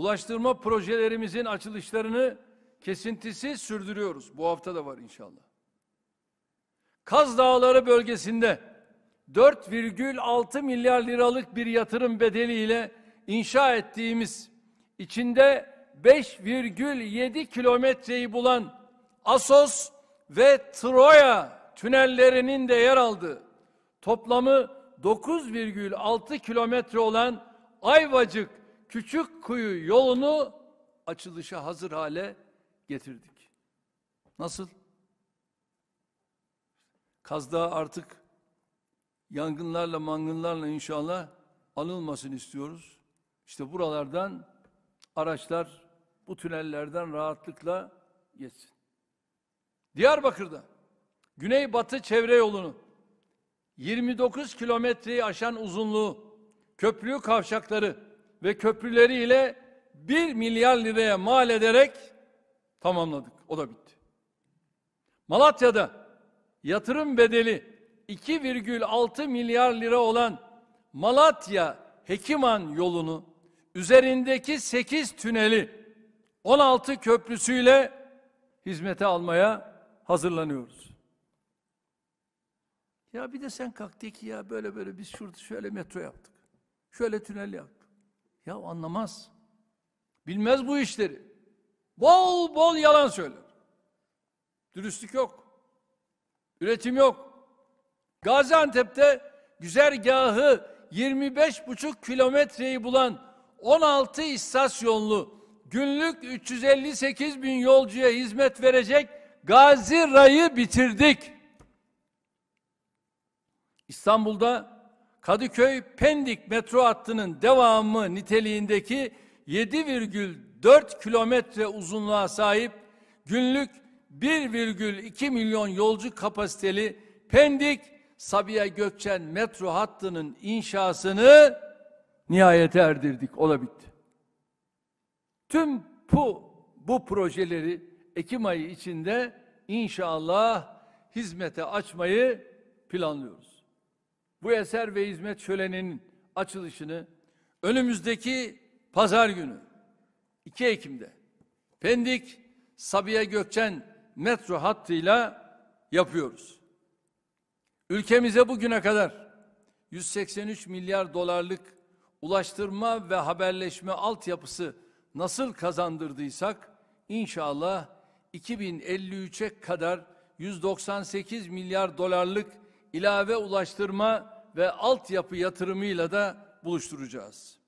Ulaştırma projelerimizin açılışlarını kesintisiz sürdürüyoruz. Bu hafta da var inşallah. Kaz Dağları bölgesinde 4,6 milyar liralık bir yatırım bedeliyle inşa ettiğimiz içinde 5,7 kilometreyi bulan Asos ve Troya tünellerinin de yer aldığı toplamı 9,6 kilometre olan Ayvacık küçük kuyu yolunu açılışa hazır hale getirdik. Nasıl? Kazda artık yangınlarla mangınlarla inşallah anılmasını istiyoruz. İşte buralardan araçlar bu tünellerden rahatlıkla geçsin. Diyarbakır'da Güneybatı çevre yolunu 29 kilometreyi aşan uzunluğu, köprü kavşakları ve köprüleriyle 1 milyar liraya mal ederek tamamladık. O da bitti. Malatya'da yatırım bedeli 2,6 milyar lira olan Malatya Hekiman yolunu üzerindeki 8 tüneli 16 köprüsüyle hizmete almaya hazırlanıyoruz. Ya bir de sen kalk de ki ya böyle böyle biz şurada şöyle metro yaptık. Şöyle tünel yaptık. Ya anlamaz. Bilmez bu işleri. Bol bol yalan söyler. Dürüstlük yok. Üretim yok. Gaziantep'te güzergahı 25,5 kilometreyi bulan 16 istasyonlu günlük 358 bin yolcuya hizmet verecek Gazi Ray'ı bitirdik. İstanbul'da Kadıköy-Pendik metro hattının devamı niteliğindeki 7,4 kilometre uzunluğa sahip günlük 1,2 milyon yolcu kapasiteli Pendik Sabiha Gökçen metro hattının inşasını nihayete erdirdik. O da bitti. Tüm bu, bu projeleri Ekim ayı içinde inşallah hizmete açmayı planlıyoruz bu eser ve hizmet şöleninin açılışını önümüzdeki pazar günü 2 Ekim'de Pendik Sabiha Gökçen metro hattıyla yapıyoruz. Ülkemize bugüne kadar 183 milyar dolarlık ulaştırma ve haberleşme altyapısı nasıl kazandırdıysak inşallah 2053'e kadar 198 milyar dolarlık ilave ulaştırma ve altyapı yatırımıyla da buluşturacağız.